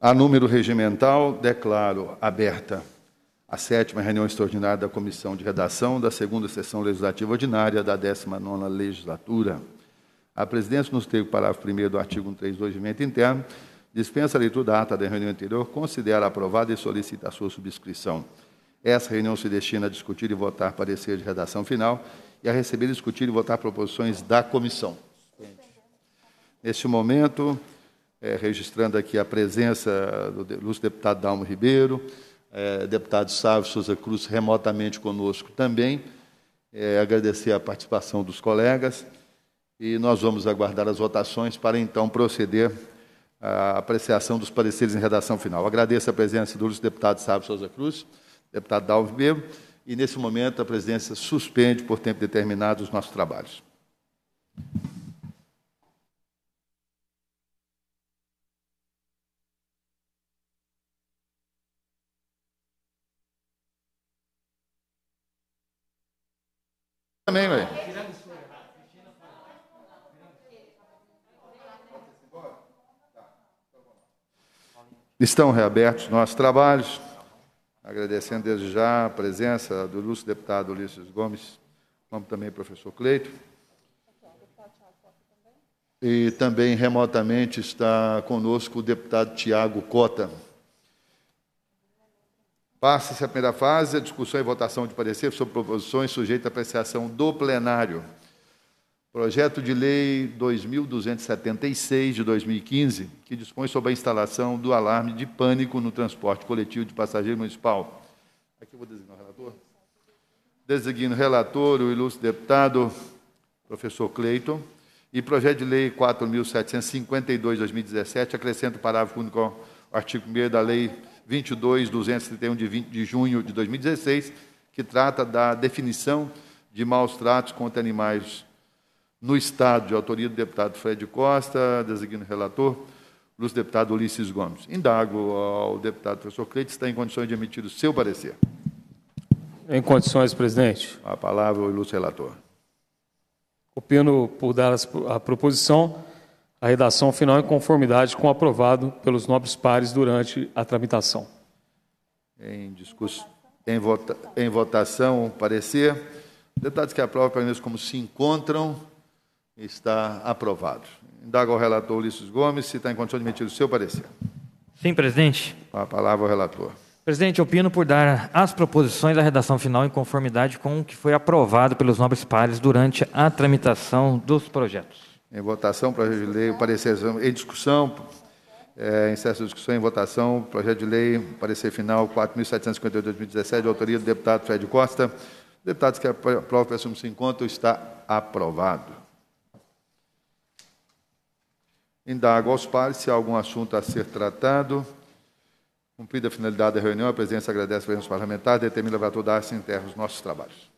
A número regimental, declaro aberta a sétima reunião extraordinária da Comissão de Redação da segunda sessão legislativa ordinária da 19ª legislatura. A presidência, nos termos do parágrafo 1 do artigo 132 do regimento interno, dispensa a leitura da ata da reunião anterior, considera aprovada e solicita a sua subscrição. Essa reunião se destina a discutir e votar parecer de redação final e a receber, discutir e votar proposições da comissão. Neste momento, é, registrando aqui a presença do ilustre deputado Dalmo Ribeiro, é, deputado Sávio Souza Cruz, remotamente conosco também. É, agradecer a participação dos colegas e nós vamos aguardar as votações para então proceder à apreciação dos pareceres em redação final. Agradeço a presença do ilustre deputado Sávio Souza Cruz, deputado Dalmo Ribeiro, e nesse momento a presidência suspende por tempo determinado os nossos trabalhos. também, velho. Estão reabertos nossos trabalhos. Agradecendo desde já a presença do ilustre deputado Ulisses Gomes, como também professor Cleito. E também remotamente está conosco o deputado Tiago Cota. Passa-se a primeira fase, a discussão e votação de parecer sobre proposições sujeitas à apreciação do plenário. Projeto de Lei 2276 de 2015, que dispõe sobre a instalação do alarme de pânico no transporte coletivo de passageiro municipal. Aqui vou designar o relator. Designo o relator, o ilustre deputado, professor Cleiton. E projeto de lei 4.752 de 2017, acrescenta o parágrafo único ao artigo 1 da lei 22, 231, de, 20, de junho de 2016, que trata da definição de maus tratos contra animais no Estado, de autoria do deputado Fred Costa, designo relator, dos deputado Ulisses Gomes. Indago ao deputado professor Cleide está em condições de emitir o seu parecer. Em condições, presidente. A palavra ao ilustre relator. Opino por dar a proposição a redação final em conformidade com o aprovado pelos nobres pares durante a tramitação. Em, discuss... em, vota... em votação, parecer. Deputados que aprovam, permaneçam como se encontram. Está aprovado. Indaga ao relator Ulisses Gomes se está em condição de emitir o seu parecer. Sim, presidente. A palavra ao relator. Presidente, opino por dar as proposições da redação final em conformidade com o que foi aprovado pelos nobres pares durante a tramitação dos projetos. Em votação, projeto de lei, parecer em discussão, é, a de discussão em votação, projeto de lei, parecer final 4.752-2017, autoria do deputado Fred Costa. Deputados que aprovam, peçam-se em está aprovado. Indago aos pares se há algum assunto a ser tratado. Cumprida a finalidade da reunião, a presidência agradece aos parlamentares, determina a vatura da em terra os nossos trabalhos.